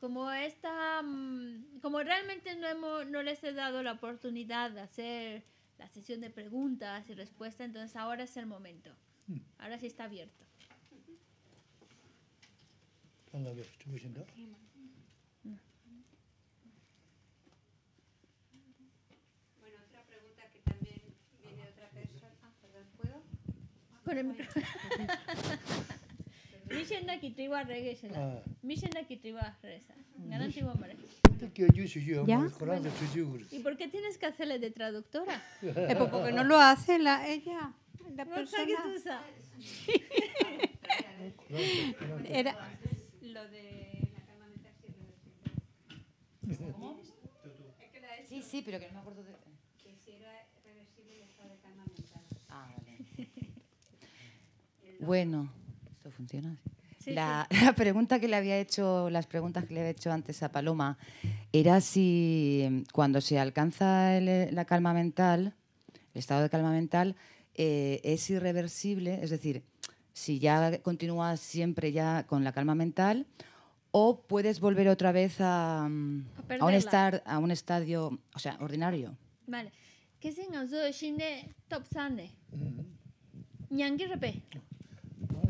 como esta, mm, como realmente no, hemos, no les he dado la oportunidad de hacer la sesión de preguntas y respuestas, entonces ahora es el momento. Hmm. Ahora sí está abierto. Bueno, otra pregunta que también viene otra persona. Ah, ¿puedo? 미신나기 드리와 레게시나 미신나기 드리와 레사 garanti hombre ¿Y por qué tienes que hacerle de traductora? Eh, pues, porque no lo hace la, ella, la persona. Era lo de la calma de taxi ¿Cómo? Sí, sí, pero que no me acuerdo de... Que si era reversible estaba de calma mental. Ah, vale. Bueno. la, pregunta que le había hecho, las preguntas que le había hecho antes a Paloma, era si em, cuando se alcanza eh, la calma mental, el estado de calma mental, eh, es irreversible, es decir, si ya continúas siempre ya con la calma mental, o puedes volver otra vez a, mm, un, estar, a un estadio, o sea, ordinario. Vale. top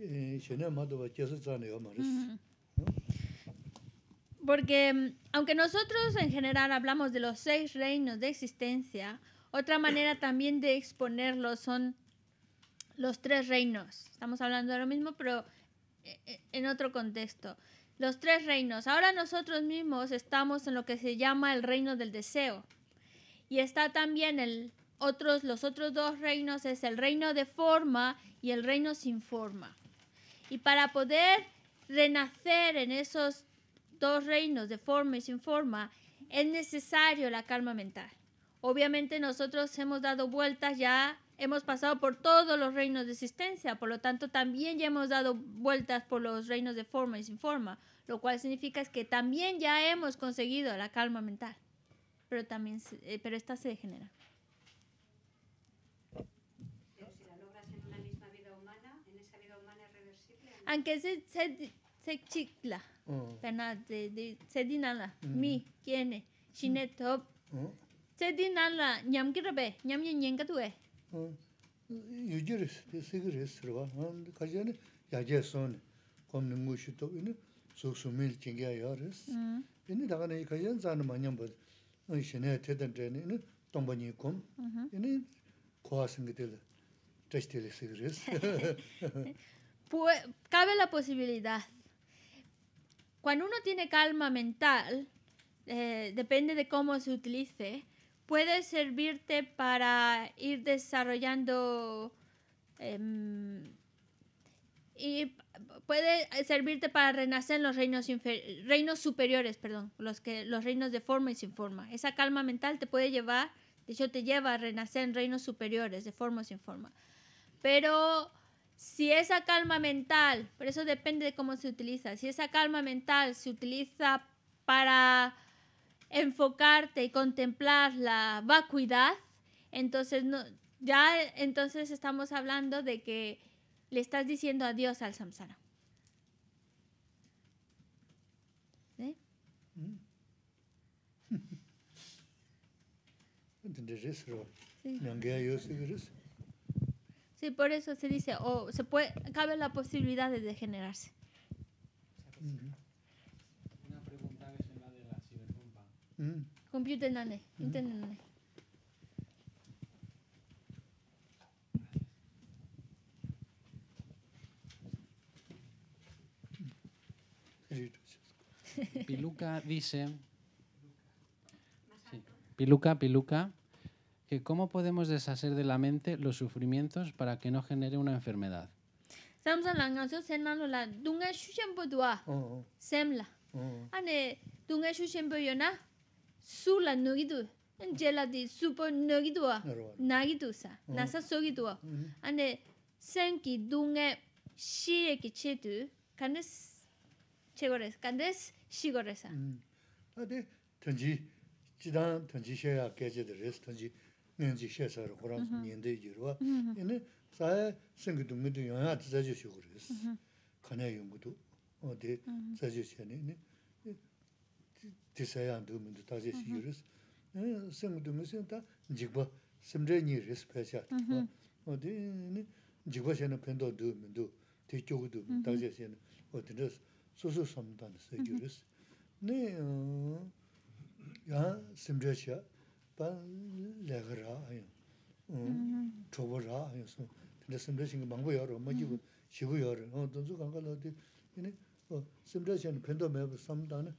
Mm-hmm. Porque aunque nosotros en general hablamos de los seis reinos de existencia, otra manera también de exponerlos son los tres reinos. Estamos hablando de lo mismo, pero eh, eh, en otro contexto. Los tres reinos. Ahora nosotros mismos estamos en lo que se llama el reino del deseo. Y está también el otros, los otros dos reinos, es el reino de forma y el reino sin forma. Y para poder renacer en esos dos reinos de forma y sin forma, es necesario la calma mental. Obviamente nosotros hemos dado vueltas ya, hemos pasado por todos los reinos de existencia, por lo tanto también ya hemos dado vueltas por los reinos de forma y sin forma, lo cual significa que también ya hemos conseguido la calma mental, pero también, eh, pero esta se degenera. aunque se se se chicla mm. pena de se dinala mm. mi tiene chine mm. top se dinala ñam que rebe ñam ñen ñen que tu es yo dirs que se que es roba no cayene ya ya son con ningún chito y no su mil que ya yo es y ni zan ma ñam ni cabe la posibilidad. Cuando uno tiene calma mental, eh, depende de cómo se utilice, puede servirte para ir desarrollando em, y puede servirte para renacer en los reinos, reinos superiores, perdón, los, que, los reinos de forma y sin forma. Esa calma mental te puede llevar, de hecho te lleva a renacer en reinos superiores, de forma o sin forma. Pero si esa calma mental, por eso depende de cómo se utiliza, si esa calma mental se utiliza para enfocarte y contemplar la vacuidad, entonces ya entonces estamos hablando de que le estás diciendo adiós al samsara. ¿Eh? Mm. Sí, por eso se dice, o se puede, cabe la posibilidad de degenerarse. Una pregunta que es la de la cibercompa. Mm. Computer nane, Piluca dice. Sí. Piluca, Piluca que cómo podemos deshacer de la mente los sufrimientos para que no genere una enfermedad. Samsa la nga so sen nan lo la dunga shushen po duwa. Sem la. Ane dunga shushen po yo na su no gi du. Je la di su po no gi duwa. Na gi du sa. Na sa so gi duwa. Ane sen ki dunga shi e ki che du. Kandes che gores. Kandes shi gores sa. Ade tenji jidan tenji she ya de res nianzi xie xaar xuraan su niandai jirwa, ini mm-hmm. mm-hmm. saa singi dungi du yaa yaa tsaajio xio xuris, mm-hmm. kanyaa yungu du, o di tsaajio xia ni, ini di saa yaa dungi du tsaajio xio xuris, ini singi dungi xin taa njigba simzhe nyi xiris pa xia, o di ini njigba xia na pendo dungi du, di chogu dungi tsaajio xia ni, o pa lega 초보라 choba ra, tanda simda shinga mangbo ya ra, maji gu shigu ya ra, tanzu kanka la di, simda shinga pendo meba samda na,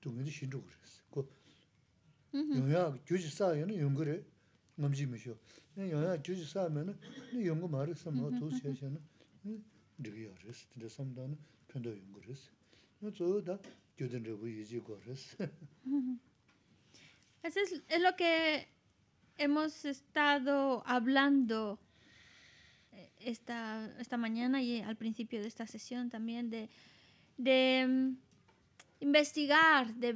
dungi di shindu gu res. Ko yungya juji saa ya na yungu re, namji mi shio. Yungya juji saa na, yungu tanda samda na pendo yungu da, gyudin yiji es, lo que hemos estado hablando eh, esta, mañana y al principio de esta sesión también de, mm, investigar, de,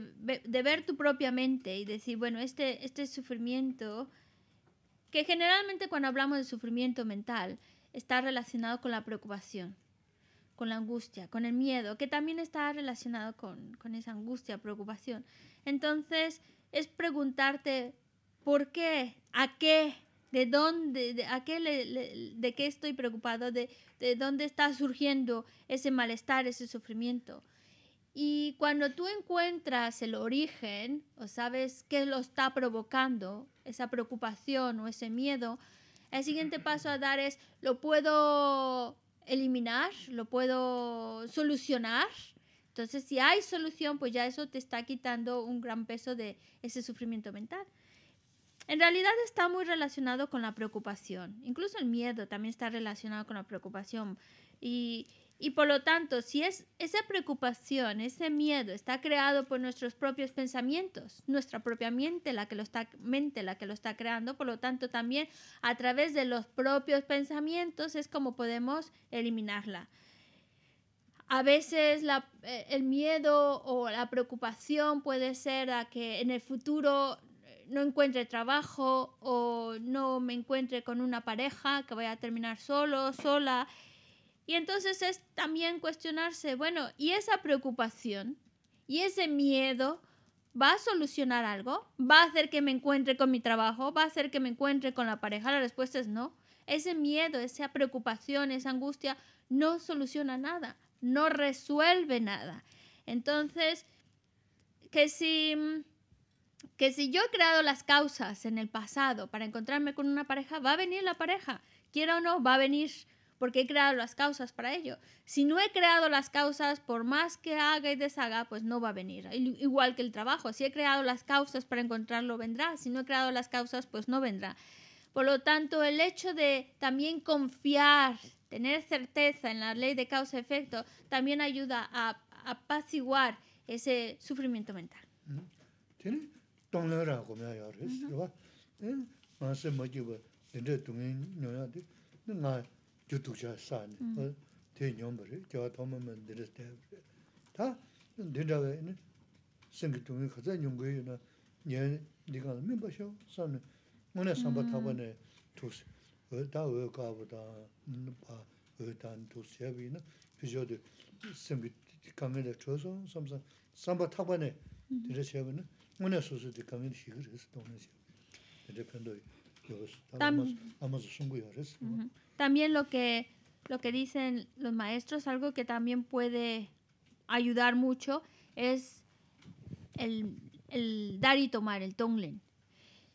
ver tu propia mente y decir, bueno, este, este sufrimiento, que generalmente cuando hablamos de sufrimiento mental está relacionado con la preocupación, con la angustia, con el miedo, que también está relacionado con esa angustia, preocupación. Entonces, es preguntarte por qué, a qué, de dónde, de, a qué de qué estoy preocupado, de, de dónde está surgiendo ese malestar, ese sufrimiento. Y cuando tú encuentras el origen o sabes qué lo está provocando, esa preocupación o ese miedo, el siguiente paso a dar es, ¿lo puedo eliminar? ¿Lo puedo solucionar? Entonces, si hay solución, pues ya eso te está quitando un gran peso de ese sufrimiento mental. En realidad está muy relacionado con la preocupación. Incluso el miedo también está relacionado con la preocupación. Y, y por lo tanto, si es esa preocupación, ese miedo está creado por nuestros propios pensamientos, nuestra propia mente la que lo está mente la que lo está creando, por lo tanto también a través de los propios pensamientos es como podemos eliminarla. A veces eh, el miedo o la preocupación puede ser a que en el futuro no encuentre trabajo o no me encuentre con una pareja, que voy a terminar solo, sola. Y entonces es también cuestionarse, bueno, ¿y esa preocupación y ese miedo va a solucionar algo? ¿Va a hacer que me encuentre con mi trabajo? ¿Va a hacer que me encuentre con la pareja? La respuesta es no. Ese miedo, esa preocupación, esa angustia no soluciona nada no resuelve nada. Entonces, que si, que si yo he creado las causas en el pasado para encontrarme con una pareja, va a venir la pareja, quiera o no, va a venir porque he creado las causas para ello. Si no he creado las causas, por más que haga y deshaga, pues no va a venir. Igual que el trabajo, si he creado las causas para encontrarlo, vendrá. Si no he creado las causas, pues no vendrá. Por lo tanto, el hecho de también confiar Tener certeza en la ley de causa-efecto también ayuda a apaciguar ese sufrimiento mental. También lo que, lo que dicen los maestros, algo que también puede ayudar mucho es el, el dar y tomar, el tonglen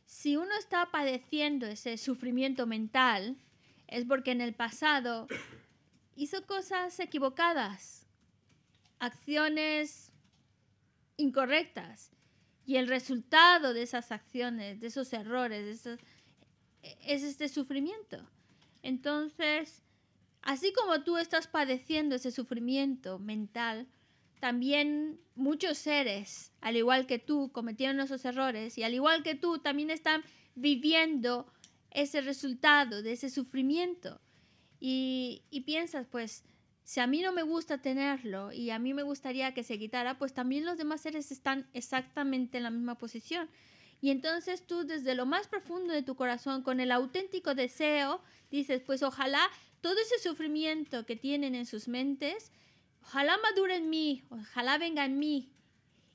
si uno está padeciendo ese sufrimiento mental, es porque en el pasado hizo cosas equivocadas, acciones incorrectas. Y el resultado de esas acciones, de esos errores, es este sufrimiento. Entonces, así como tú estás padeciendo ese sufrimiento mental, también muchos seres, al igual que tú, cometieron esos errores y al igual que tú, también están viviendo ese resultado de ese sufrimiento. Y, piensas, pues, si a mí no me gusta tenerlo y a mí me gustaría que se quitara, pues también los demás seres están exactamente en la misma posición. Y entonces tú desde lo más profundo de tu corazón, con el auténtico deseo, dices, pues ojalá todo ese sufrimiento que tienen en sus mentes, Ojalá madure en mí, ojalá venga en mí.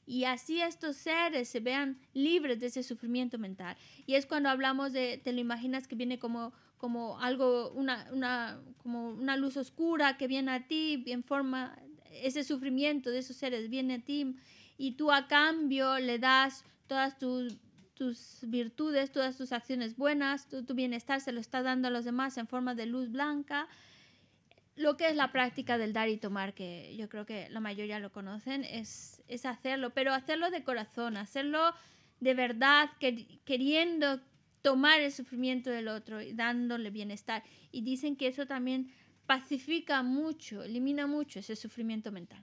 Y así estos seres se vean libres de ese sufrimiento mental. Y es cuando hablamos de, te lo imaginas que viene como, como algo, una, como una luz oscura que viene a ti en forma, ese sufrimiento de esos seres viene a ti y tú a cambio le das todas tus virtudes, todas tus acciones buenas, tu, tu, bienestar se lo está dando a los demás en forma de luz blanca lo que es la práctica del dar y tomar, que yo creo que la mayoría lo conocen, es, es hacerlo, pero hacerlo de corazón, hacerlo de verdad, que, queriendo tomar el sufrimiento del otro y dándole bienestar. Y dicen que eso también pacifica mucho, elimina mucho ese sufrimiento mental.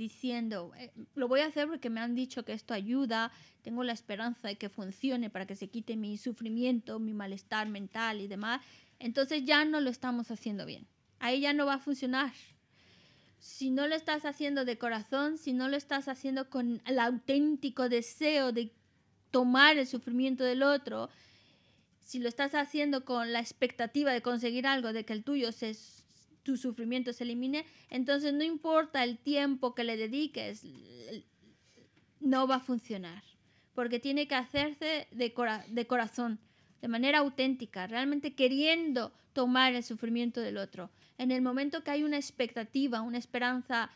diciendo, eh, lo voy a hacer porque me han dicho que esto ayuda, tengo la esperanza de que funcione para que se quite mi sufrimiento, mi malestar mental y demás, entonces ya no lo estamos haciendo bien. Ahí ya no va a funcionar. Si no lo estás haciendo de corazón, si no lo estás haciendo con el auténtico deseo de tomar el sufrimiento del otro, si lo estás haciendo con la expectativa de conseguir algo, de que el tuyo se tu sufrimiento se elimine, entonces no importa el tiempo que le dediques, no va a funcionar, porque tiene que hacerse de, corazón, de manera auténtica, realmente queriendo tomar el sufrimiento del otro. En el momento que hay una expectativa, una esperanza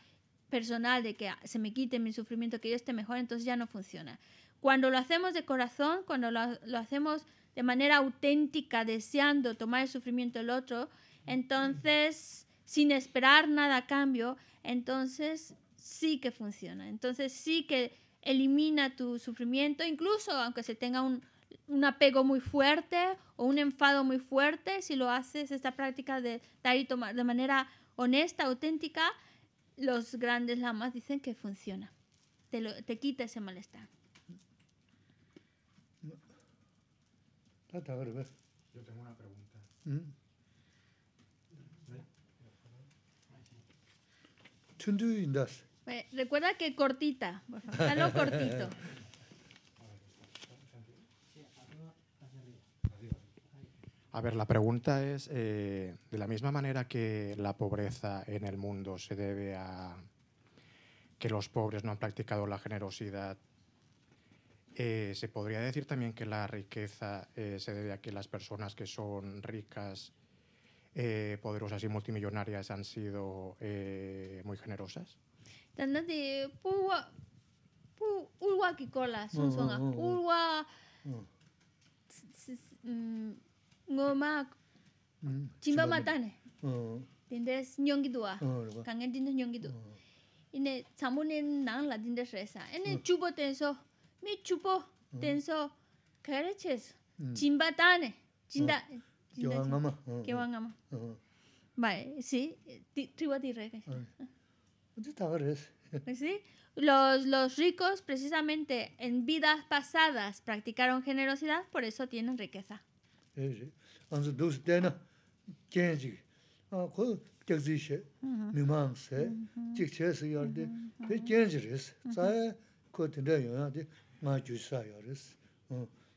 personal de que ah, se me quite mi sufrimiento, que yo esté mejor, entonces ya no funciona. Cuando lo hacemos de corazón, cuando lo hacemos de manera auténtica, deseando tomar el sufrimiento del otro, entonces, sin esperar nada a cambio, entonces sí que funciona. Entonces sí que elimina tu sufrimiento, incluso aunque se tenga un, un apego muy fuerte o un enfado muy fuerte, si lo haces esta práctica de dar y tomar de manera honesta, auténtica, los grandes lamas dicen que funciona. Te, te quita ese malestar. Yo tengo una pregunta. ¿Mm? Eh, recuerda que cortita, por cortito. A ver, la pregunta es, eh, de la misma manera que la pobreza en el mundo se debe a que los pobres no han practicado la generosidad, eh, ¿se podría decir también que la riqueza se debe a que las personas que son ricas eh, poderosas y multimillonarias han sido eh, muy generosas. 단단히 뿌와 뿌 울와 기콜라 순송아 울와 음 ngoma mm, chimba matane dinde mm. nyongi dua mm, kangen dinde nyongi du ine samune nang la dinde resa ene chupo tenso mi chupo tenso kare ches chimba tane chinda van a. Vale, sí, Tihuatirreque. ¿Sí? Los, los ricos, precisamente en vidas pasadas, practicaron generosidad, por eso tienen riqueza. Sí,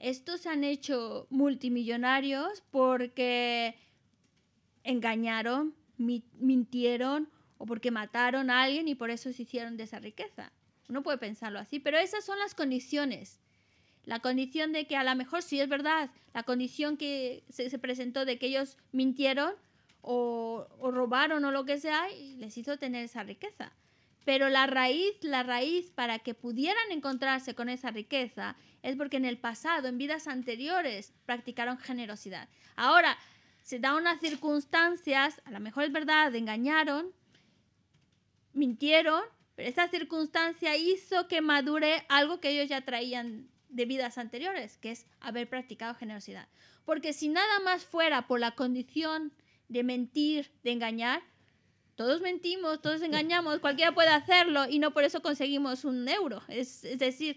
Estos se han hecho multimillonarios porque engañaron, mintieron o porque mataron a alguien y por eso se hicieron de esa riqueza. Uno puede pensarlo así, pero esas son las condiciones. La condición de que a lo mejor sí es verdad, la condición que se, presentó de que ellos mintieron o, o, robaron o lo que sea y les hizo tener esa riqueza. Pero la raíz, la raíz para que pudieran encontrarse con esa riqueza es porque en el pasado, en vidas anteriores, practicaron generosidad. Ahora, se dan unas circunstancias, a lo mejor es verdad, engañaron, mintieron, pero esa circunstancia hizo que madure algo que ellos ya traían de vidas anteriores, que es haber practicado generosidad. Porque si nada más fuera por la condición de mentir, de engañar, todos mentimos, todos engañamos, cualquiera puede hacerlo y no por eso conseguimos un euro. Es, es decir,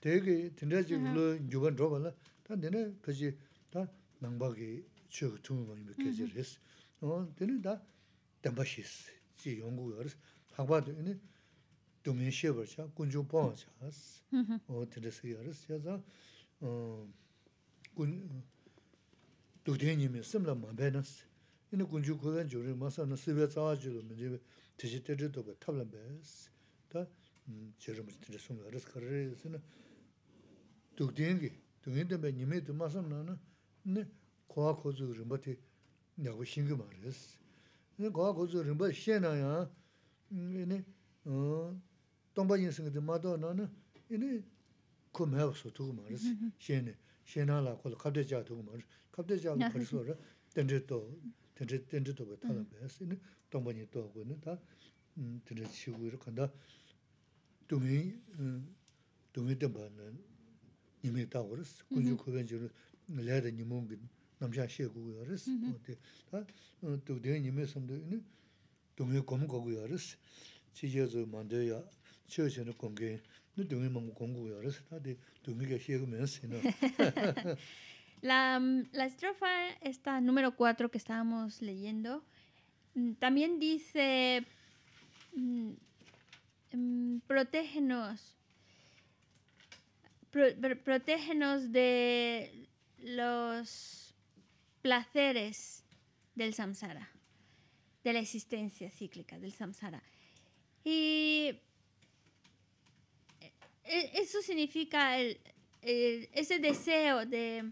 대게 tindrachi lo yugan dhoba la, ta dine kachi ta nangba ki chiyo tumi ma yubi kachi res. Dine ta dhamba shis, chi yonggu 어 Hakba dine dhumi shibar cha, kunju pong cha as, tindrachi yorz. Ya za, dukde nimi simla ma bay nas. dukdengi, dukdengi nime dhe 네 nana, nne kwa kuzhu rinpa 네 nyagwa shingi ma res. Nne kwa kuzhu rinpa shen na ya, nne tongpa yinsingi dhe mato nana, nne ku mewa su tuku ma res, shen na, shen na la kula kapde jaa tuku ma res, kapde jaa ku kariswa ra, nime ta oris, kunju kuwen jiru lada nimongi namsha she kuku yaris. Ta tukdeen nime samdo ini dungi kom kuku yaris, chi je zo mande ya, che che na kongi, ni dungi mamu kongu yaris, ta di dungi ka she kumensi na. La, la estrofa esta número 4 que estábamos leyendo mm, también dice mm, mm, protégenos protégenos de los placeres del samsara, de la existencia cíclica del samsara. Y eh, e, eso significa ese deseo de,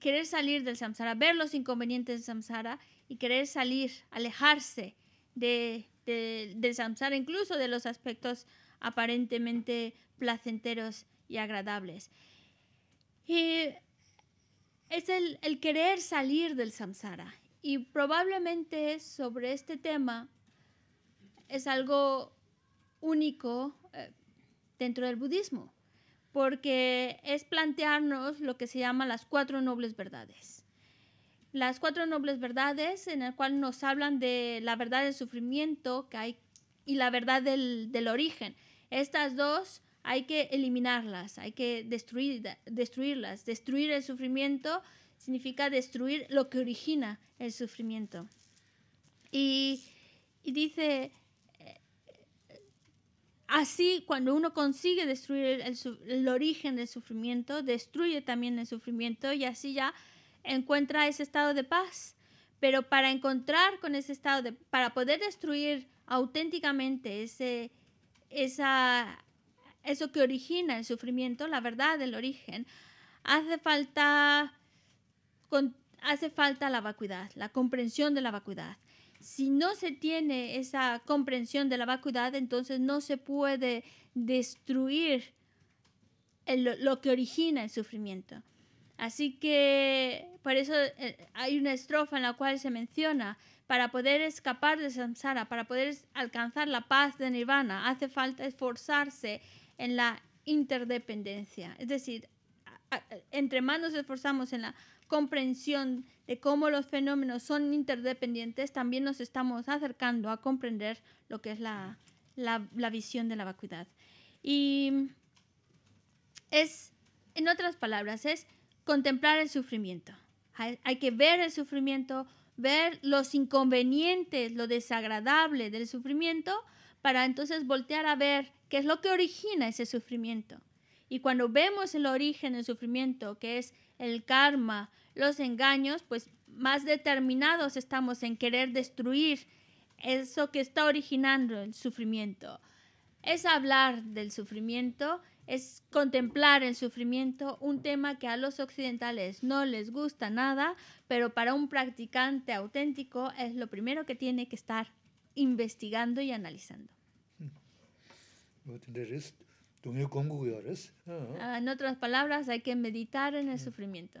querer salir del samsara, ver los inconvenientes del samsara y querer salir, alejarse de, del samsara, incluso de los aspectos aparentemente placenteros y agradables. Y es el, querer salir del samsara. Y probablemente sobre este tema es algo único eh, dentro del budismo, porque es plantearnos lo que se llama las cuatro nobles verdades. Las cuatro nobles verdades en el cual nos hablan de la verdad del sufrimiento que hay y la verdad del, del origen. Estas dos hay que eliminarlas, hay que destruir, destruirlas. Destruir el sufrimiento significa destruir lo que origina el sufrimiento. Y, dice, eh, así cuando uno consigue destruir el, origen del sufrimiento, destruye también el sufrimiento y así ya encuentra ese estado de paz. Pero para encontrar con ese estado de, para poder destruir auténticamente ese, esa eso que origina el sufrimiento, la verdad del origen, hace falta, hace falta la vacuidad, la comprensión de la vacuidad. Si no se tiene esa comprensión de la vacuidad, entonces no se puede destruir lo que origina el sufrimiento. Así que por eso eh, hay una estrofa en la cual se menciona, para poder escapar de samsara, para poder alcanzar la paz de nirvana, hace falta esforzarse en la interdependencia. Es decir, entre más nos esforzamos en la comprensión de cómo los fenómenos son interdependientes, también nos estamos acercando a comprender lo que es la, visión de la vacuidad. Y es, en otras palabras, es contemplar el sufrimiento. hay que ver el sufrimiento ver los inconvenientes, lo desagradable del sufrimiento, para entonces voltear a ver qué es lo que origina ese sufrimiento. Y cuando vemos el origen del sufrimiento, que es el karma, los engaños, pues más determinados estamos en querer destruir eso que está originando el sufrimiento. Es hablar del sufrimiento, es contemplar el sufrimiento, un tema que a los occidentales no les gusta nada, pero para un practicante auténtico es lo primero que tiene que estar investigando y analizando. Hmm. Ah, en otras palabras, hay que meditar en el hmm. sufrimiento.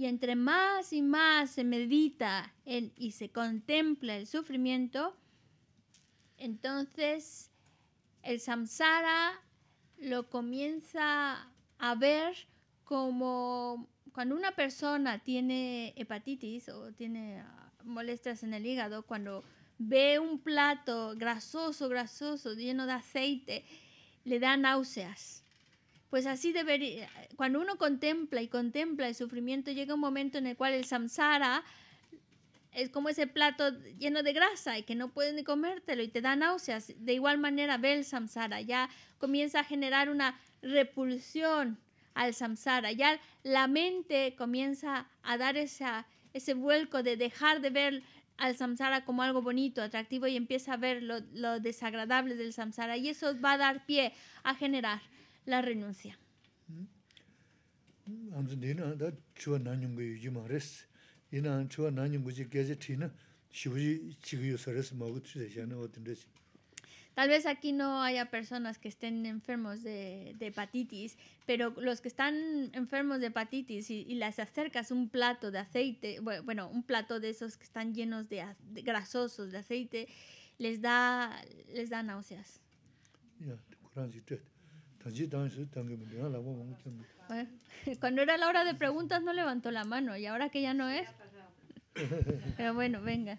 Y entre más y más se medita y se contempla el sufrimiento, entonces el samsara lo comienza a ver como cuando una persona tiene hepatitis o tiene ah, molestias en el hígado, cuando ve un plato grasoso, grasoso, lleno de aceite, le da náuseas pues así debería, eh, cuando uno contempla y contempla el sufrimiento, llega un momento en el cual el samsara es como ese plato lleno de grasa y que no puedes ni comértelo y te da náuseas. De igual manera ve el samsara, ya comienza a generar una repulsión al samsara, ya la mente comienza a dar esa, ese vuelco de dejar de ver al samsara como algo bonito, atractivo y empieza a ver lo, lo desagradable del samsara y eso va a dar pie a generar la renuncia. Mm. Mm, Tal vez aquí no haya personas que estén enfermos de, hepatitis, pero los que están enfermos de hepatitis y, y, las acercas un plato de aceite, bueno, un plato de esos que están llenos de, grasosos de aceite, les da, les da náuseas. Cuando era la hora de preguntas no levantó la mano y ahora que ya no es. Pero bueno, venga.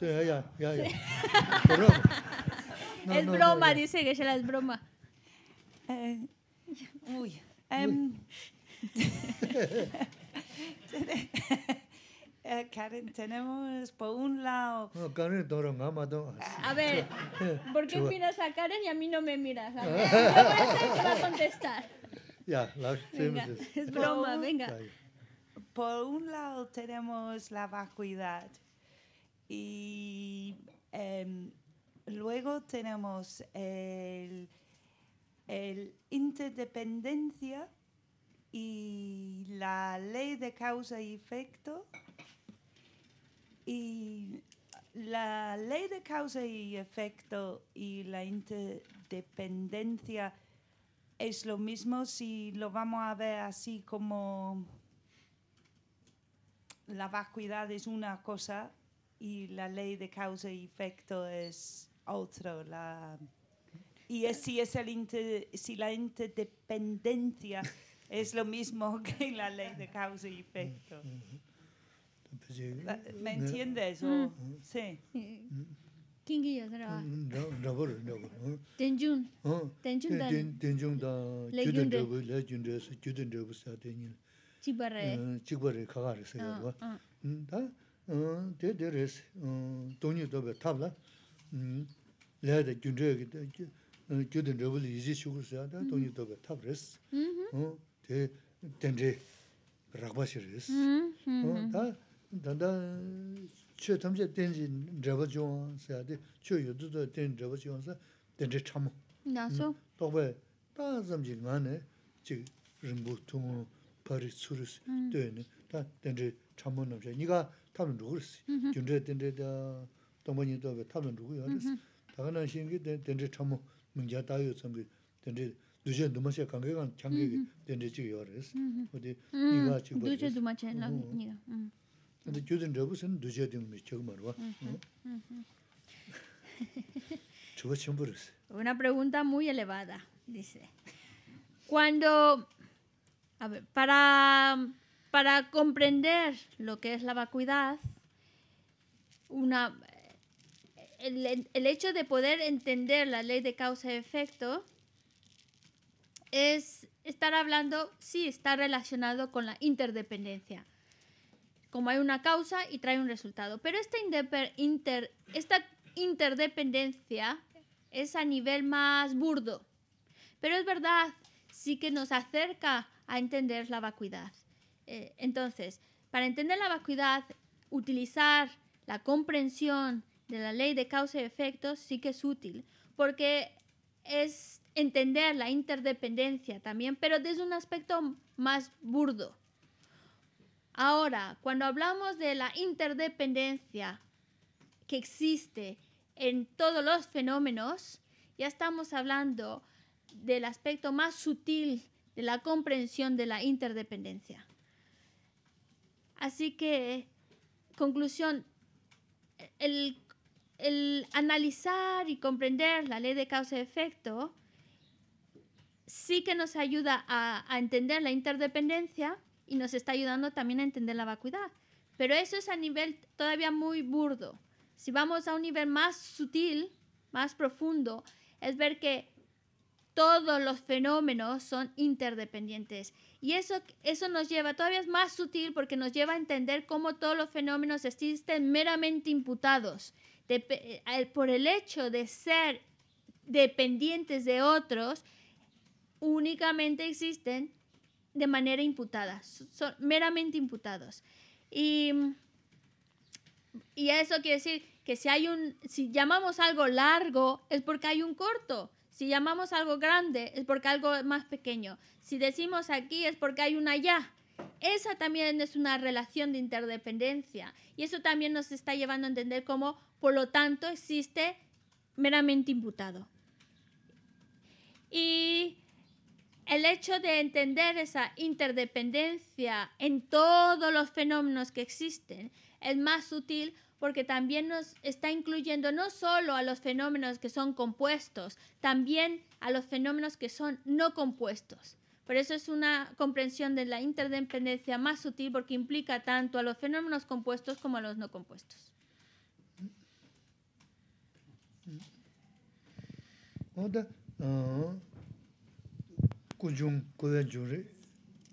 es broma, dice que la es broma. Eh, em. Eh, Karen, tenemos por un lado... No, Karen, todo A ver, ¿por qué miras a Karen y a mí no me miras? A ver, va a contestar. Ya, la pues es broma, venga. Por un lado tenemos la vacuidad y em, luego tenemos el, el interdependencia y la ley de causa y efecto y la ley de causa y efecto y la interdependencia es lo mismo si lo vamos a ver así como la vacuidad es una cosa y la ley de causa y efecto es otra. y si, es el si la interdependencia es lo mismo que la ley de causa y efecto. Mm, mm, mm. ¿Me entiende eso? Sí. ¿Quién es el rabor? Tenjun. Tenjun da. Tenjun da. Legend de la legend es student Chibare. Chibare kagare se da. de res. Mm toni tabla. de tenre. da. dāndā chū tamche tēnzi dhraba chūwaan sāyā dī, chū yudhu dhō tēnzi dhraba chūwaan sā, tēnzi chāma. Nā sō? Mm. Tōkbē, tā zamji ngā nē, chī rīmbu tūngu pari tsūru sī, tō yu nē, tā tēnzi chāma nā mshā, nī kā tāblan rūgu rī sī, gyūndrē tēnzi dhā, tōngbā nī tōkbē tāblan rūgu yā rī Una pregunta muy elevada, dice. Cuando a ver, para comprender lo que es la vacuidad, el hecho de poder entender la ley de causa y efecto es estar hablando, sí, está relacionado con la interdependencia como hay una causa y trae un resultado. Pero esta, interdependencia es a nivel más burdo. Pero es verdad, sí que nos acerca a entender la vacuidad. Eh, entonces, para entender la vacuidad, utilizar la comprensión de la ley de causa y efecto sí que es útil, porque es entender la interdependencia también, pero desde un aspecto más burdo. Ahora, cuando hablamos de la interdependencia que existe en todos los fenómenos, ya estamos hablando del aspecto más sutil de la comprensión de la interdependencia. Así que, conclusión, el, analizar y comprender la ley de causa-efecto y sí que nos ayuda a entender la interdependencia, y nos está ayudando también a entender la vacuidad. Pero eso es a nivel todavía muy burdo. Si vamos a un nivel más sutil, más profundo, es ver que todos los fenómenos son interdependientes. Y eso, eso nos lleva, todavía es más sutil porque nos lleva a entender cómo todos los fenómenos existen meramente imputados eh, por el hecho de ser dependientes de otros, únicamente existen de manera imputada, son meramente imputados. Y, eso quiere decir que si hay un, si llamamos algo largo, es porque hay un corto. Si llamamos algo grande, es porque algo más pequeño. Si decimos aquí, es porque hay un allá. Esa también es una relación de interdependencia. Y eso también nos está llevando a entender cómo, por lo tanto, existe meramente imputado. Y el hecho de entender esa interdependencia en todos los fenómenos que existen es más sutil porque también nos está incluyendo no solo a los fenómenos que son compuestos, también a los fenómenos que son no compuestos. Por eso es una comprensión de la interdependencia más sutil porque implica tanto a los fenómenos compuestos como a los no compuestos. kujung kuwen jung re,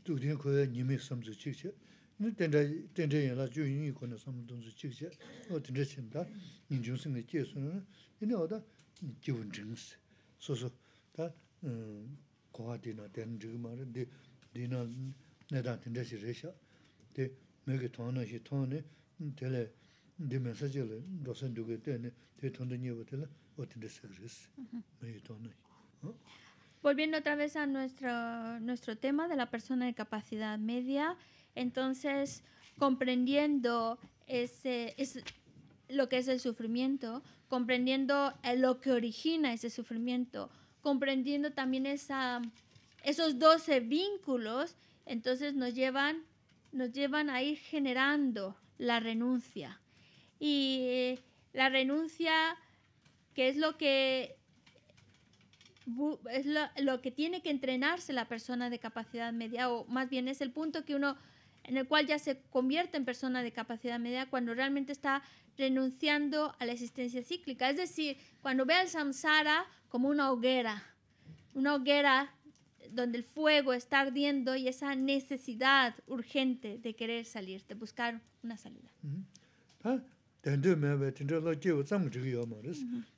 tukdiyan kuwen nime samzu chikche. Nini tenda, tenda yin la juu yin yi kuwen samzu dungzu chikche. O tenda chen da, nin jung singa jie sun na, yini oda, jivun jings. So so, ta, kuwa di na ten jiga ma re, di na Volviendo otra vez a nuestro, nuestro tema de la persona de capacidad media, entonces comprendiendo ese, lo que es el sufrimiento, comprendiendo eh, lo que origina ese sufrimiento, comprendiendo también esa, esos 12 vínculos, entonces nos llevan, nos llevan a ir generando la renuncia. Y la renuncia, que es lo que es lo, que tiene que entrenarse la persona de capacidad media, o más bien es el punto que uno en el cual ya se convierte en persona de capacidad media cuando realmente está renunciando a la existencia cíclica. Es decir, cuando ve al samsara como una hoguera, una hoguera donde el fuego está ardiendo y esa necesidad urgente de querer salir, de buscar una salida. Uh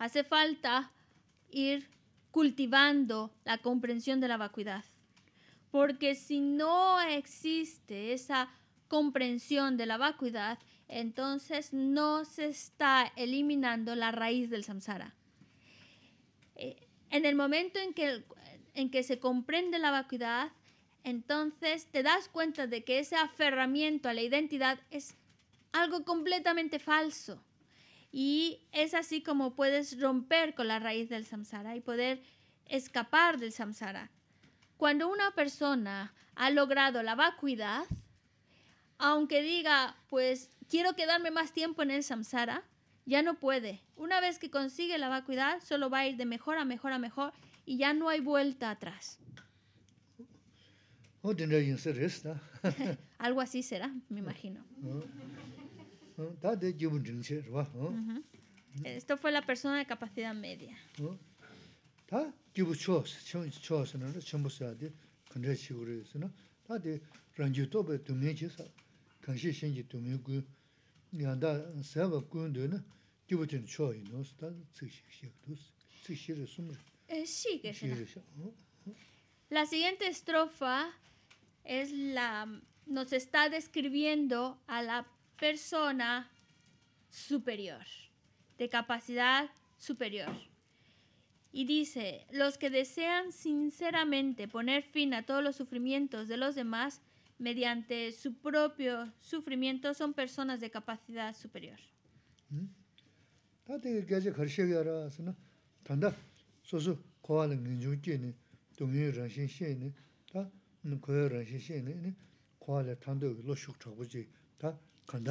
Hace falta ir cultivando la comprensión de la vacuidad. Porque si no existe esa comprensión de la vacuidad, entonces no se está eliminando la raíz del samsara. Eh, en el momento en que, en que se comprende la vacuidad, entonces te das cuenta de que ese aferramiento a la identidad es algo completamente falso. Y es así como puedes romper con la raíz del samsara y poder escapar del samsara. Cuando una persona ha logrado la vacuidad, aunque diga, pues quiero quedarme más tiempo en el samsara, ya no puede. Una vez que consigue la vacuidad, solo va a ir de mejor a mejor a mejor y ya no hay vuelta atrás. Oh, Algo así será, me imagino. Oh, oh. Esto fue la persona de capacidad media. La siguiente estrofa es la nos está describiendo a la persona superior, de capacidad superior. Y dice, los que desean sinceramente poner fin a todos los sufrimientos de los demás mediante su propio sufrimiento son personas de capacidad superior. 간다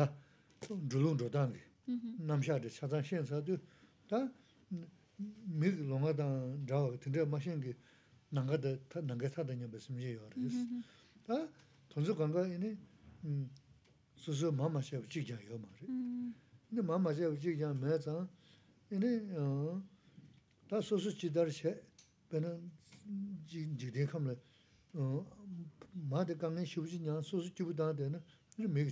줄룬 조단기 남샤데 차단 신사도 다 미르 롱아다 자와 근데 마신기 나가다 타 나가 타다냐 말씀이에요 그래서 다 돈수 관계에 음 수수 마마셔 지자 요 근데 마마셔 지자 매자 이니 어다 수수 지다르셰 배는 지 지대 컴레 어 마데 강에 쉬우지냐 수수 지부다 되는 이 메기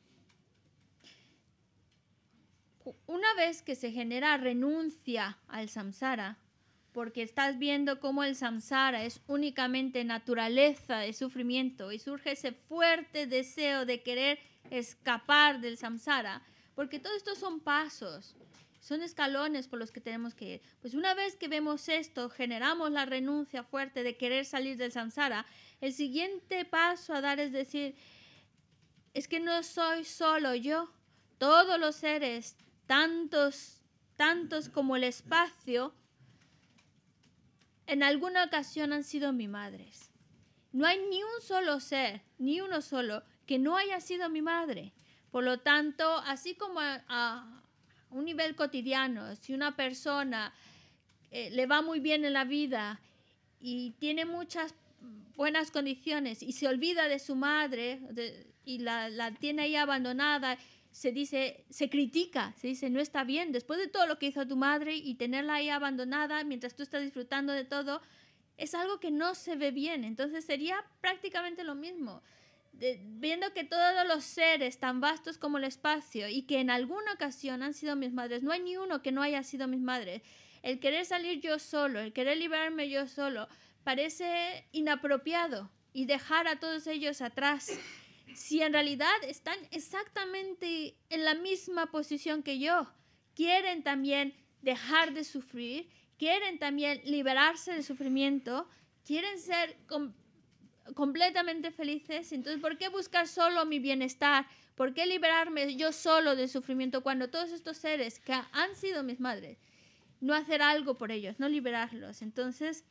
una vez que se genera renuncia al samsara, porque estás viendo cómo el samsara es únicamente naturaleza de sufrimiento y surge ese fuerte deseo de querer escapar del samsara, porque todo esto son pasos, son escalones por los que tenemos que ir. Pues una vez que vemos esto, generamos la renuncia fuerte de querer salir del samsara, el siguiente paso a dar es decir, es que no soy solo yo, todos los seres tantos, tantos como el espacio, en alguna ocasión han sido mi madres. No hay ni un solo ser, ni uno solo, que no haya sido mi madre. Por lo tanto, así como a, un nivel cotidiano, si una persona eh, le va muy bien en la vida y tiene muchas buenas condiciones y se olvida de su madre y la, la tiene ahí abandonada se dice, se critica, se dice, no está bien, después de todo lo que hizo tu madre y tenerla ahí abandonada mientras tú estás disfrutando de todo, es algo que no se ve bien. Entonces sería prácticamente lo mismo. viendo que todos los seres tan vastos como el espacio y que en alguna ocasión han sido mis madres, no hay ni uno que no haya sido mis madres. El querer salir yo solo, el querer liberarme yo solo, parece inapropiado y dejar a todos ellos atrás si en realidad están exactamente en la misma posición que yo, quieren también dejar de sufrir, quieren también liberarse del sufrimiento, quieren ser completamente felices, entonces ¿por qué buscar solo mi bienestar? ¿Por qué liberarme yo solo del sufrimiento cuando todos estos seres que han sido mis madres, no hacer algo por ellos, no liberarlos? Entonces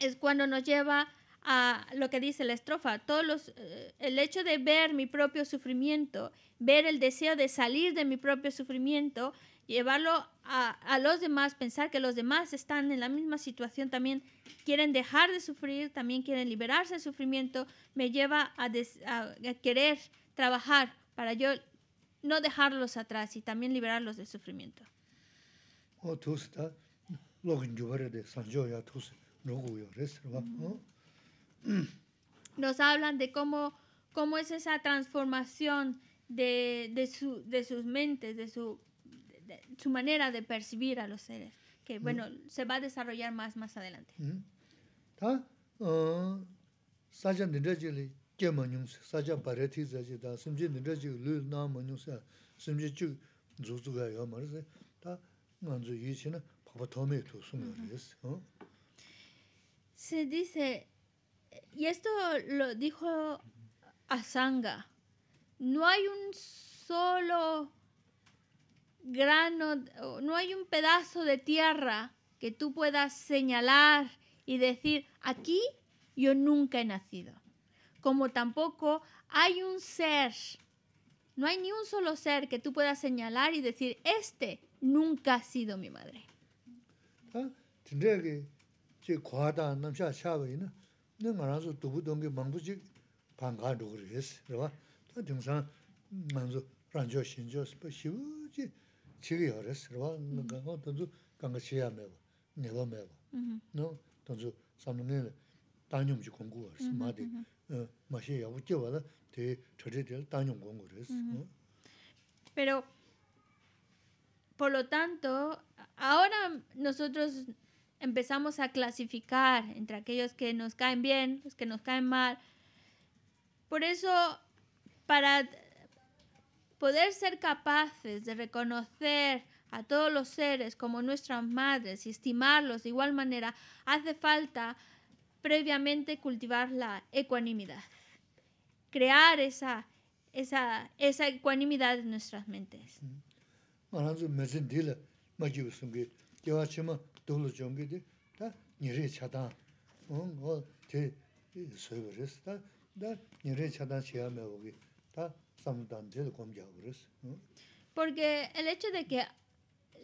es cuando nos lleva a lo que dice la estrofa, todos los, eh, el hecho de ver mi propio sufrimiento, ver el deseo de salir de mi propio sufrimiento, llevarlo a, los demás, pensar que los demás están en la misma situación, también quieren dejar de sufrir, también quieren liberarse del sufrimiento, me lleva a, querer trabajar para yo no dejarlos atrás y también liberarlos del sufrimiento nos hablan de cómo, cómo es esa transformación de, de, su, de sus mentes, de su, su, manera de percibir a los seres, que mm. bueno, se va a desarrollar más más adelante. se dice y esto lo dijo Asanga, no hay un solo grano, no hay un pedazo de tierra que tú puedas señalar y decir, aquí yo nunca he nacido. Como tampoco hay un ser, no hay ni un solo ser que tú puedas señalar y decir, este nunca ha sido mi madre pero por lo tanto ahora nosotros empezamos a clasificar entre aquellos que nos caen bien, los que nos caen mal. Por eso, para poder ser capaces de reconocer a todos los seres como nuestras madres y estimarlos de igual manera, hace falta previamente cultivar la ecuanimidad, crear esa, esa, esa ecuanimidad en nuestras mentes. Porque el hecho de que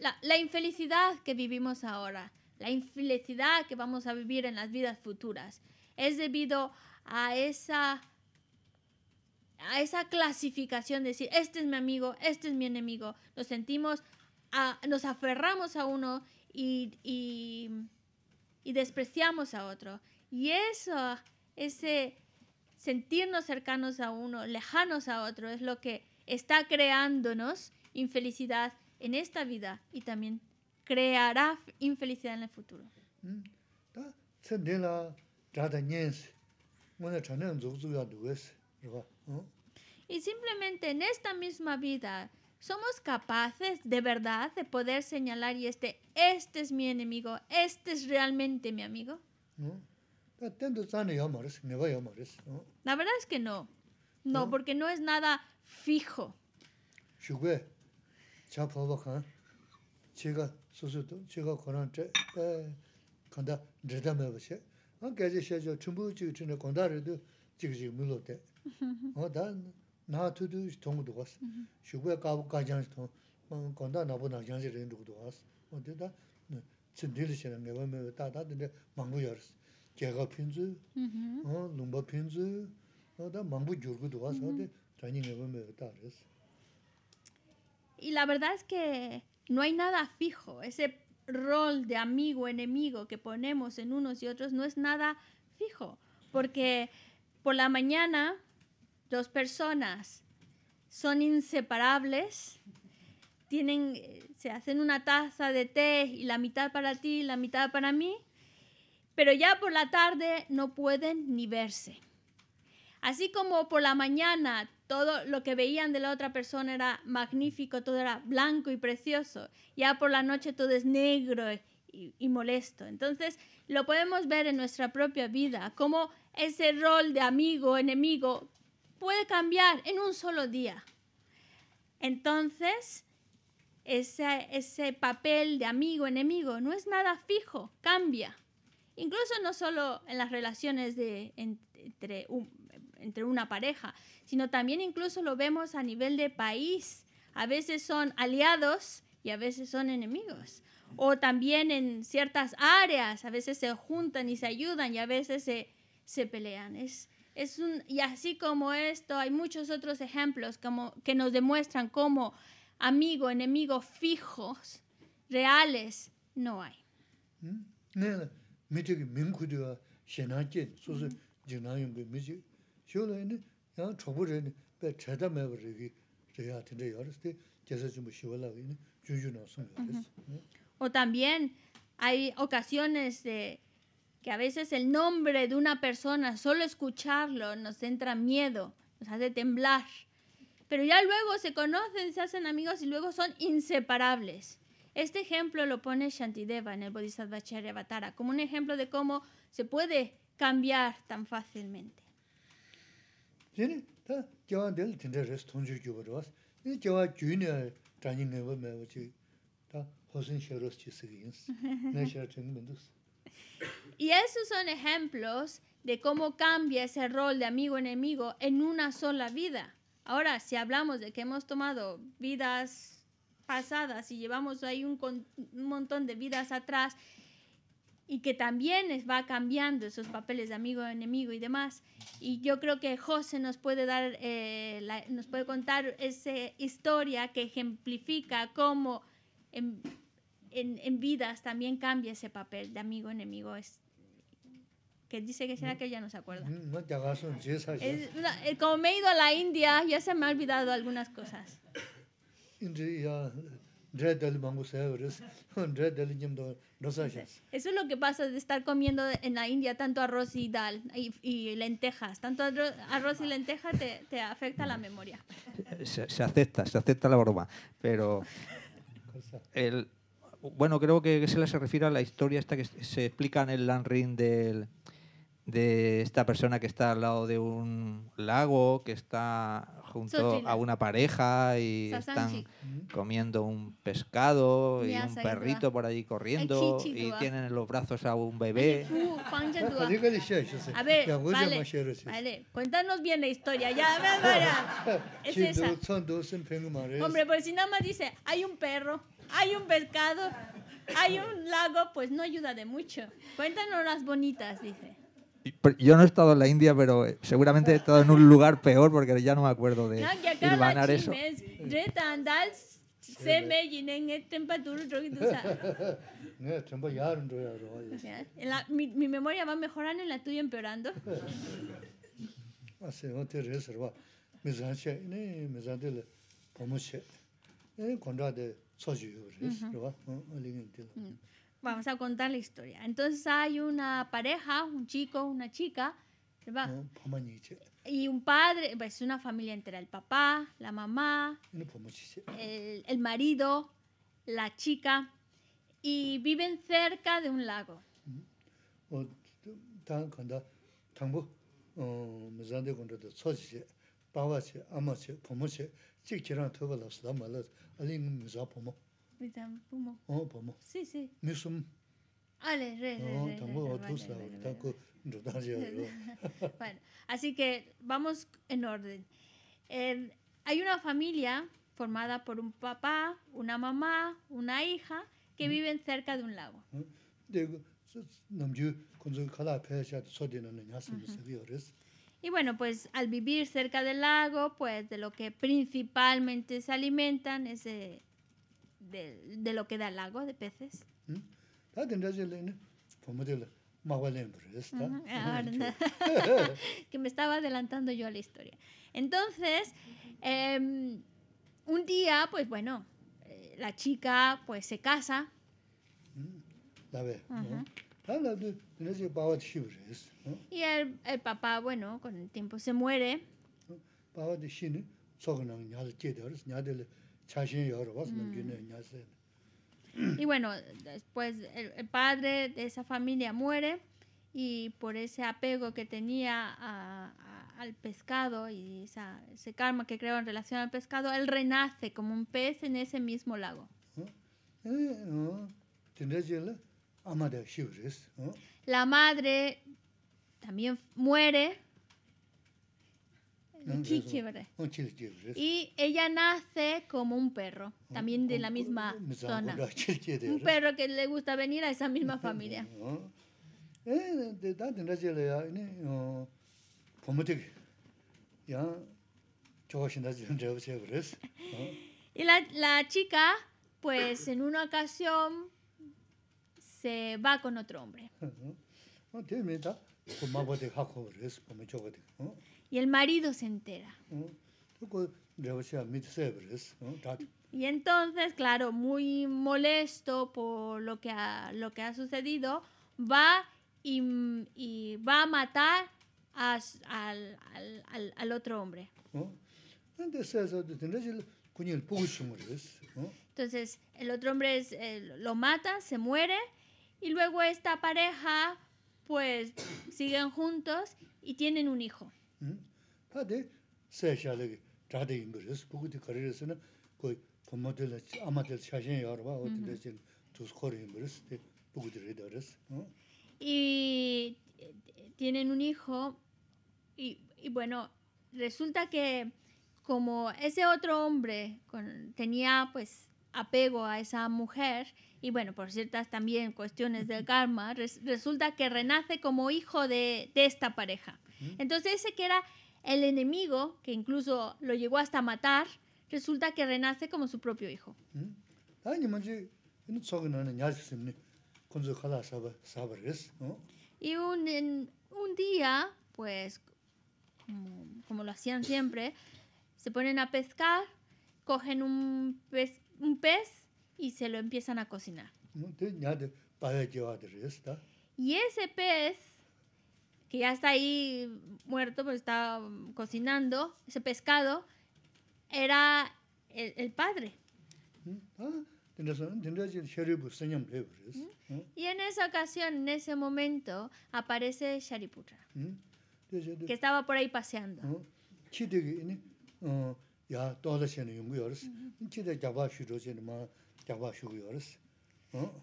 la, la infelicidad que vivimos ahora, la infelicidad que vamos a vivir en las vidas futuras, es debido a esa a esa clasificación, de decir, este es mi amigo, este es mi enemigo. Nos sentimos, a, nos aferramos a uno y, y, despreciamos a otro. Y eso, ese sentirnos cercanos a uno, lejanos a otro, es lo que está creándonos infelicidad en esta vida y también creará infelicidad en el futuro. Y simplemente en esta misma vida, somos capaces de verdad de poder señalar y este, este es mi enemigo, este es realmente mi amigo? La verdad es que no. No, porque no es nada fijo. Y la verdad es que no hay nada fijo. Ese rol de amigo, enemigo que ponemos en unos y otros no es nada fijo. Porque por la mañana dos personas son inseparables, tienen, se hacen una taza de té y la mitad para ti y la mitad para mí, pero ya por la tarde no pueden ni verse. Así como por la mañana todo lo que veían de la otra persona era magnífico, todo era blanco y precioso, ya por la noche todo es negro y, y molesto. Entonces lo podemos ver en nuestra propia vida, como ese rol de amigo, enemigo, puede cambiar en un solo día. Entonces, ese, ese papel de amigo-enemigo no es nada fijo, cambia. Incluso no solo en las relaciones de, entre, entre una pareja, sino también incluso lo vemos a nivel de país. A veces son aliados y a veces son enemigos. O también en ciertas áreas, a veces se juntan y se ayudan y a veces se, se pelean. Es un, y así como esto, hay muchos otros ejemplos como, que nos demuestran cómo amigo, enemigo fijos, reales, no hay. O también hay ocasiones de que a veces el nombre de una persona, solo escucharlo, nos entra miedo, nos hace temblar. Pero ya luego se conocen, se hacen amigos y luego son inseparables. Este ejemplo lo pone Shantideva en el Bodhisattva Charyavatara como un ejemplo de cómo se puede cambiar tan fácilmente. Y esos son ejemplos de cómo cambia ese rol de amigo-enemigo en una sola vida. Ahora, si hablamos de que hemos tomado vidas pasadas y llevamos ahí un, montón de vidas atrás y que también va cambiando esos papeles de amigo-enemigo y demás, y yo creo que José nos puede dar, eh, nos puede contar esa historia que ejemplifica cómo... Em, en, en, vidas también cambia ese papel de amigo, enemigo. Es, que dice que será mm. que ya no se acuerda. Mm, eh, como me he ido a la India, ya se me ha olvidado algunas cosas. Eso es lo que pasa de estar comiendo en la India tanto arroz y dal y, y lentejas. Tanto arroz y lentejas te, te afecta la memoria. Se, acepta, se acepta la broma. Pero el, bueno, creo que se se refiere a la historia esta que se explica en el Land de esta persona que está al lado de un lago, que está junto a una pareja y están comiendo un pescado y un perrito por allí corriendo y tienen en los brazos a un bebé. A ver, vale, cuéntanos bien la historia, ya, Es esa. Hombre, pues si nada más dice, hay un perro hay un pescado, hay un lago, pues no ayuda de mucho. Cuéntanos las bonitas, dice. Yo no he estado en la India, pero eh, seguramente he estado en un lugar peor porque ya no me acuerdo de ganar eso. Este la, mi, mi memoria va mejorando y la tuya empeorando. Mm. Vamos a contar la historia. Entonces hay una pareja, un chico, una chica, y un padre, pues, es una familia entera, el papá, la mamá, el, el marido, la chica, y viven cerca de un lago chik chirang tuwa la sada ma la ali ngu miza pomo. Miza pomo? O pomo. Si, si. Misum. Ale, ah, re, re, re. Tango o tus la, tango nrudan ya yo. Bueno, así que vamos en orden. Eh, hay una familia formada por un papá, una mamá, una hija, que mm. viven cerca de un lago. Mm. Digo, namju kunzu kala pecha sodi nana nyasam sabi yoris. Y bueno, pues al vivir cerca del lago, pues de lo que principalmente se alimentan es de, de, lo que da el lago, de peces. que me estaba adelantando yo a la historia. Entonces, em, un día, pues bueno, eh, la chica pues se casa. Mm, la ve. Y el, el, papá, bueno, con el tiempo se muere. Y bueno, después el, padre de esa familia muere y por ese apego que tenía al pescado y ese karma que creó en relación al pescado, él renace como un pez en ese mismo lago. ¿Eh? La madre también muere. Y ella nace como un perro, también de la misma zona. Un perro que le gusta venir a esa misma familia. Y la, la chica, pues en una ocasión va con otro hombre. Ah, y el marido se entera. Y entonces, claro, muy molesto por lo que ha, lo que ha sucedido, va y, y va a matar al, al, al, otro hombre. Entonces, el otro hombre es, eh, lo mata, se muere. Y luego esta pareja, pues, siguen juntos y tienen un hijo. Y tienen un hijo y, bueno, resulta que como ese otro hombre con, tenía pues apego a esa mujer y bueno, por ciertas también cuestiones del karma, resulta que renace como hijo de, de esta pareja. Entonces ese que era el enemigo, que incluso lo llegó hasta matar, resulta que renace como su propio hijo. Y un, un día, pues, como, como, lo hacían siempre, se ponen a pescar, cogen un pez, un pez y se lo empiezan a cocinar. Y ese pez, que ya está ahí muerto, pues está um, cocinando, ese pescado, era el, el padre. Y en esa ocasión, en ese momento, aparece Shariputra, ¿Mm? que estaba por ahí paseando. Ah,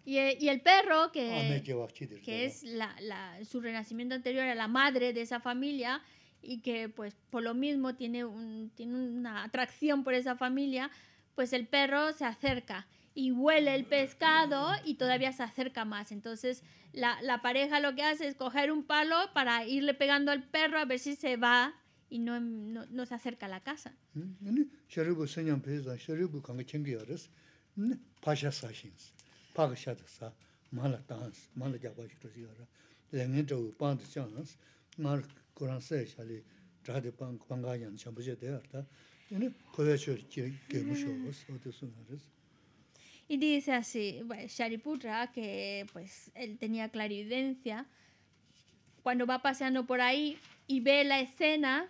y, y el perro, que, ah, es la, su renacimiento anterior a la madre de esa familia y que pues por lo mismo tiene, un, tiene una atracción por esa familia, pues el perro se acerca y huele el pescado y todavía se acerca más. Entonces la, la pareja lo que hace es coger un palo para irle pegando al perro a ver si se va y no, se acerca a la casa. Y dice así, Shariputra, que pues él tenía clarividencia, cuando va paseando por ahí y ve la escena,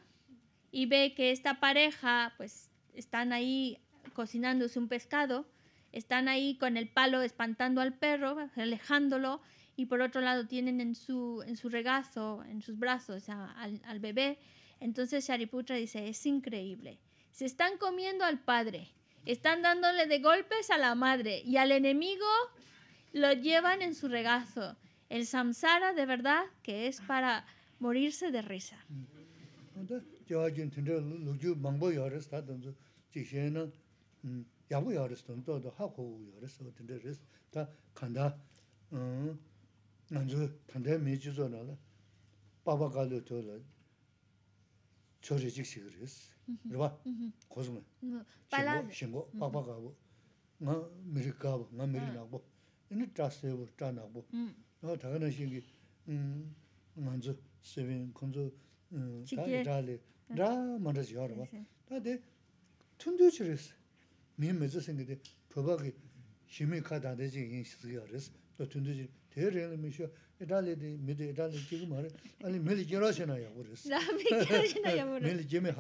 y ve que esta pareja, pues están ahí cocinándose un pescado, están ahí con el palo espantando al perro, alejándolo, y por otro lado tienen en su, en su regazo, en sus brazos al, bebé. Entonces Shariputra dice, es increíble, se están comiendo al padre, están dándole de golpes a la madre y al enemigo lo llevan en su regazo. El samsara de verdad que es para morirse de risa. 대화진 진짜 누구 망보 여러스 다 던지 음 야부 여러스 던도 하고 여러스 던데 레스 다 간다 음 먼저 단대 메지존을 바바가도 돌아 저리 직시 그랬어. 이거 봐. 고즘. 빨라. 신고 바바가 뭐 아메리카 뭐 아메리나 뭐 이니 트라스 뭐 짜나 뭐. 음. 너 당연히 신기 음 먼저 세빈 건조 음 다리 rā ma rā zhī yā rā mā, tā dē tūndū chī rī sī, mīn mē tsā sīngi dē pabā kī shīmī kā tānda jī yī sī zhī yā rī sī, tō tūndū chī rī, tē rī yā rī mē shiwa, edā lī dē, edā lī jī kī kī ma rī, alī mē lī rā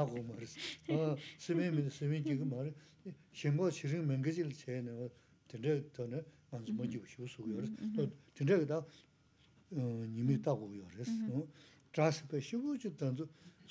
hā kū sī, sī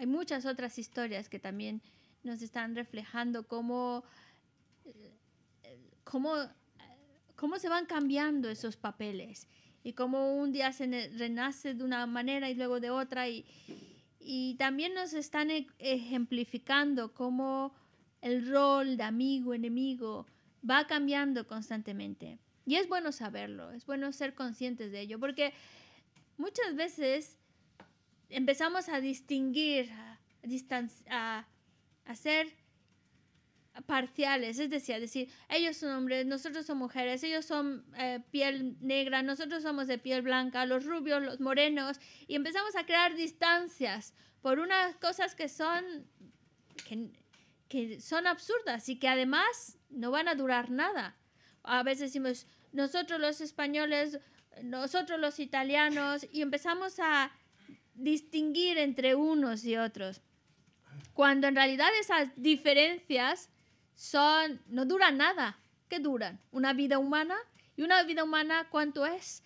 hay muchas otras historias que también nos están reflejando cómo, cómo, cómo se van cambiando esos papeles y cómo un día se renace de una manera y luego de otra. Y, y también nos están e, ejemplificando cómo el rol de amigo, enemigo, va cambiando constantemente. Y es bueno saberlo, es bueno ser conscientes de ello, porque muchas veces empezamos a distinguir, a, a, ser parciales, es decir, decir, ellos son hombres, nosotros somos mujeres, ellos son eh, piel negra, nosotros somos de piel blanca, los rubios, los morenos, y empezamos a crear distancias por unas cosas que son, que son absurdas y que además no van a durar nada. A veces decimos, nosotros los españoles, nosotros los italianos, y empezamos a distinguir entre unos y otros, cuando en realidad esas diferencias son, no duran nada. que duran? Una vida humana. ¿Y una vida humana cuánto es?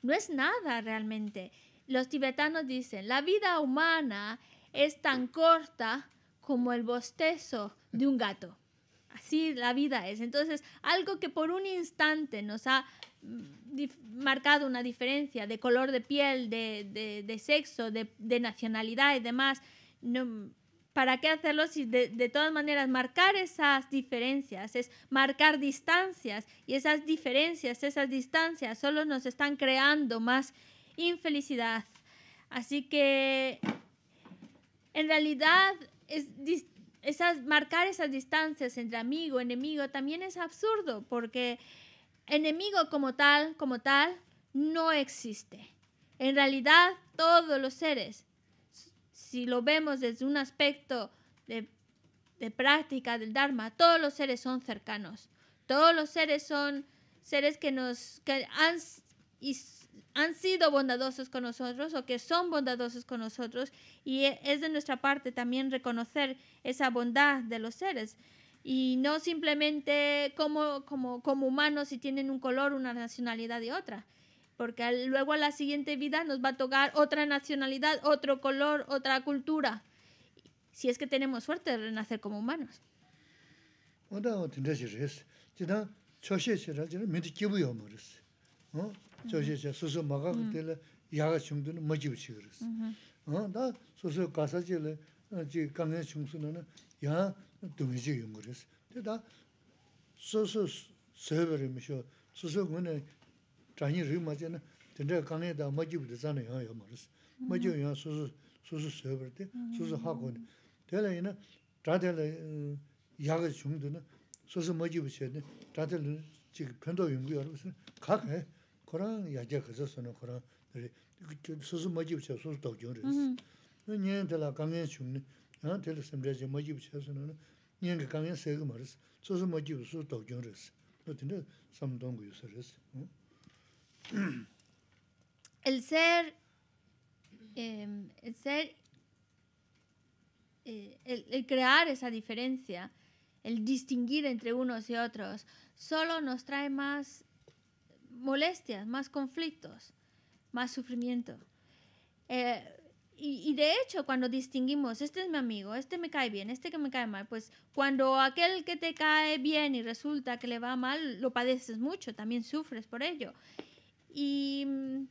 No es nada realmente. Los tibetanos dicen, la vida humana es tan corta como el bostezo de un gato así la vida es. Entonces, algo que por un instante nos ha mm, marcado una diferencia de color de piel, de, sexo, de, nacionalidad y demás, ¿para qué hacerlo si de, todas maneras marcar esas diferencias es marcar distancias y esas diferencias, esas distancias solo nos están creando más infelicidad? Así que en realidad es distinto esas, marcar esas distancias entre amigo, enemigo, también es absurdo, porque enemigo como tal, como tal, no existe. En realidad, todos los seres, si lo vemos desde un aspecto de, práctica del Dharma, todos los seres son cercanos. Todos los seres son seres que nos han han sido bondadosos con nosotros o que son bondadosos con nosotros y e, es de nuestra parte también reconocer esa bondad de los seres y no simplemente como, como, como humanos si tienen un color, una nacionalidad y otra, porque luego a la siguiente vida nos va a tocar otra nacionalidad, otro color, otra cultura, si es que tenemos suerte de renacer como humanos. 저시저 수수 막아 그때에 야가 중도는 뭐지 붙이 그랬어. 어? 나 수수 가사지에 지 강내 중수는 야 동의지 근데 그다 수수 서버를 미셔 수수 문에 잔이 리마제는 근데 강내다 뭐지 붙잖아 야 말았어. 뭐지 야 수수 수수 때 수수 하고 되래이나 다들 야가 중도는 수수 뭐지 다들 지금 편도 연구하고서 각해 Kurang yajia kaza sanu kurang susu sus cha sus tokyung riz. Mm-hmm. Nyen tila kangen chungni, tila samdraji de cha sanu, nyen ka kangen segi ma riz, susu majibu susu tokyung riz. Tila samdongu yusa riz. Mm. El ser, em, el ser, eh, el, el crear esa diferencia, el distinguir entre unos y otros, solo nos trae más molestias, más conflictos, más sufrimiento. Eh, y, de hecho, cuando distinguimos, este es mi amigo, este me cae bien, este que me cae mal, pues cuando aquel que te cae bien y resulta que le va mal, lo padeces mucho, también sufres por ello. Y, mm,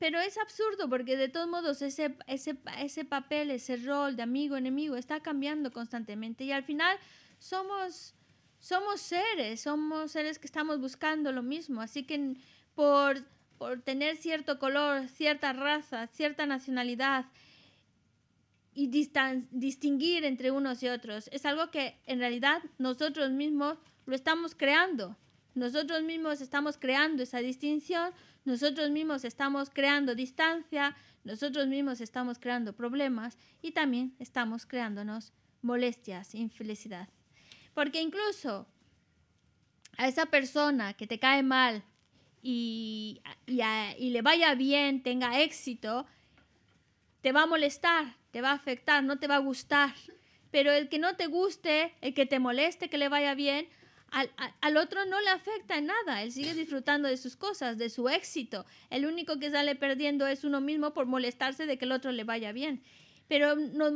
pero es absurdo porque de todos modos ese, ese, ese papel, ese rol de amigo, enemigo está cambiando constantemente y al final somos somos seres, somos seres que estamos buscando lo mismo, así que por, tener cierto color, cierta raza, cierta nacionalidad, y distinguir entre unos y otros. Es algo que en realidad nosotros mismos lo estamos creando. Nosotros mismos estamos creando esa distinción, nosotros mismos estamos creando distancia, nosotros mismos estamos creando problemas y también estamos creándonos molestias, infelicidad. Porque incluso a esa persona que te cae mal y, y, le vaya bien, tenga éxito, te va a molestar, te va a afectar, no te va a gustar. Pero el que no te guste, el que te moleste, que le vaya bien, al, al otro no le afecta en nada. Él sigue disfrutando de sus cosas, de su éxito. El único que sale perdiendo es uno mismo por molestarse de que el otro le vaya bien pero nos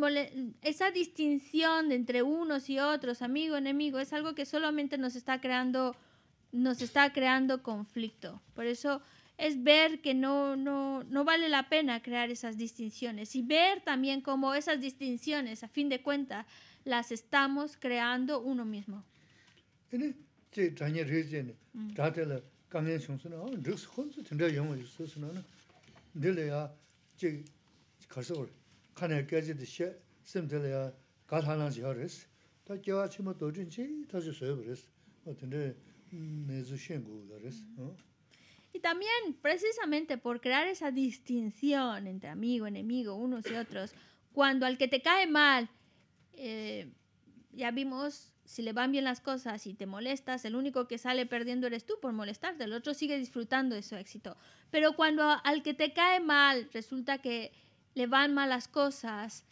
esa distinción entre unos y otros, amigo, enemigo, es algo que solamente nos está creando, nos está creando conflicto. Por eso es ver que no, no, no vale la pena crear esas distinciones y ver también cómo esas distinciones, a fin de cuentas, las estamos creando uno mismo. Mm, mm. Y también, precisamente por crear esa distinción entre amigo, enemigo, unos y otros, cuando al que te cae mal, eh, ya vimos, si le van bien las cosas y te molestas, el único que sale perdiendo eres tú por molestarte, el otro sigue disfrutando de su éxito. Pero cuando al que te cae mal resulta que le van malas cosas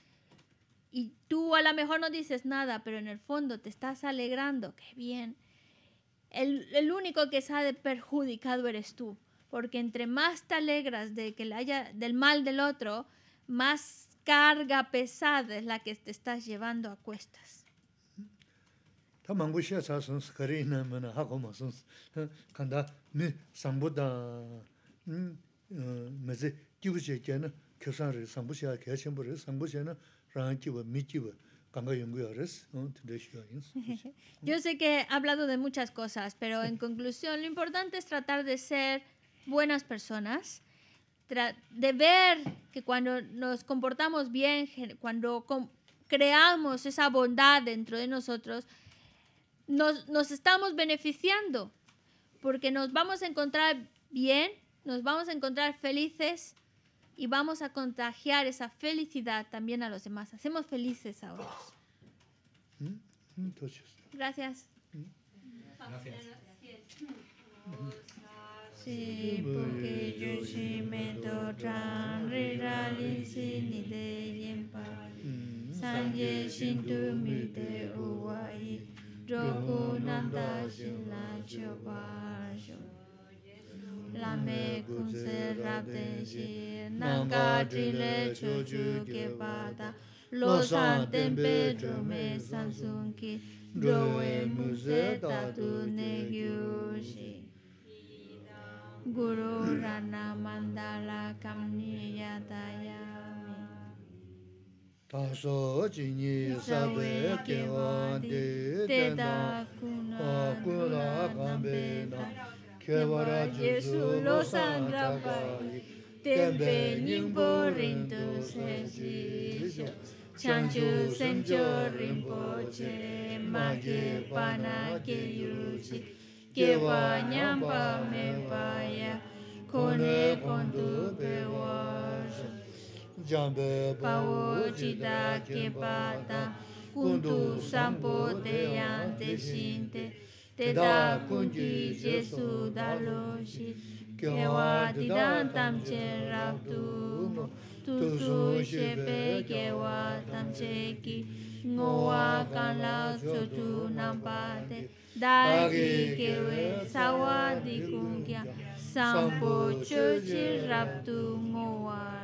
y tú a lo mejor no dices nada, pero en el fondo te estás alegrando, qué bien. El, único que se ha perjudicado eres tú, porque entre más te alegras de que le haya, del mal del otro, más carga pesada es la que te estás llevando a cuestas. Yo sé que he hablado de muchas cosas, pero en conclusión lo importante es tratar de ser buenas personas, de ver que cuando nos comportamos bien, cuando creamos esa bondad dentro de nosotros, nos, nos estamos beneficiando, porque nos vamos a encontrar bien, nos vamos a encontrar felices y vamos a contagiar esa felicidad también a los demás. Hacemos felices a otros. Mm, mm, gracias. Gracias. Sí, porque yo sí me tran rirali ni de yempa sanje sin tu mi te uwai roku nanda sin la chopa la me conservate nanga dile chuju ke bada lo san tembe jo me sansun ki do e muse ta tu ne yushi guru rana mandala kamniya daya Paso chini sabe e, ke wande Teda kuna kula kambena Teda kuna kula kambena Kevara Jesu lo sandra pai Tempe nyingpo rintu in sho Chanchu sencho rinpo che Ma ke pana ke yuchi Kewa nyampa me paya Kone kondu pewa sho Jambe pawo chita che pata con Kundu sampo deyante shinte Teda kunji jesu daloshi, kewa didan tamche raptu mo, Tuzu shepe kewa tamche ki, ngoa kanla zo tu nampate, Daiki kewe sawa dikun kya, sampo choche raptu ngoa.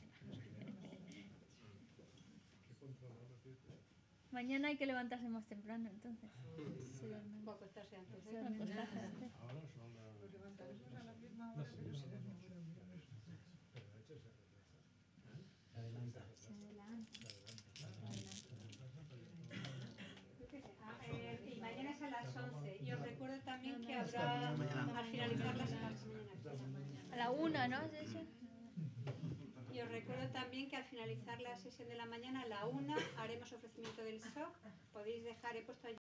Mañana hay que levantarse más temprano, entonces. Sí, mañana es a las 11. Y recuerdo también que habrá, al finalizar las... A la una, ¿no? recuerdo también que al finalizar la sesión de la mañana, a la una, haremos ofrecimiento del SOC. Podéis dejar, he puesto